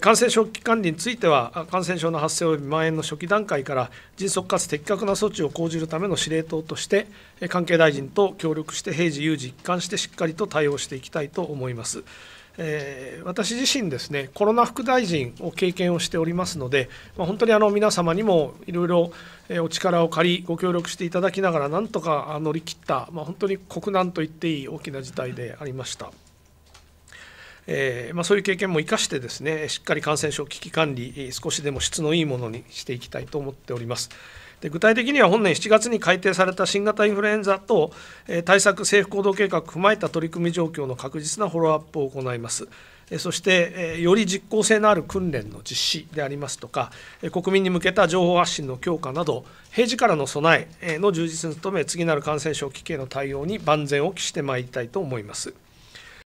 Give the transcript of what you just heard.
感染症危機管理については、感染症の発生及び蔓延の初期段階から、迅速かつ的確な措置を講じるための司令塔として、関係大臣と協力して、平時、有事、一貫してしっかりと対応していきたいと思います。えー、私自身ですねコロナ副大臣を経験をしておりますので、まあ、本当にあの皆様にもいろいろお力を借りご協力していただきながらなんとか乗り切った、まあ、本当に国難と言っていい大きな事態でありました。えー、まあ、そういう経験も生かしてですねしっかり感染症危機管理少しでも質のいいものにしていきたいと思っております。で具体的には本年7月に改定された新型インフルエンザ等、えー、対策政府行動計画を踏まえた取り組み状況の確実なフォローアップを行います。そして、より実効性のある訓練の実施でありますとか、国民に向けた情報発信の強化など、平時からの備えの充実に努め、次なる感染症危機への対応に万全を期してまいりたいと思います。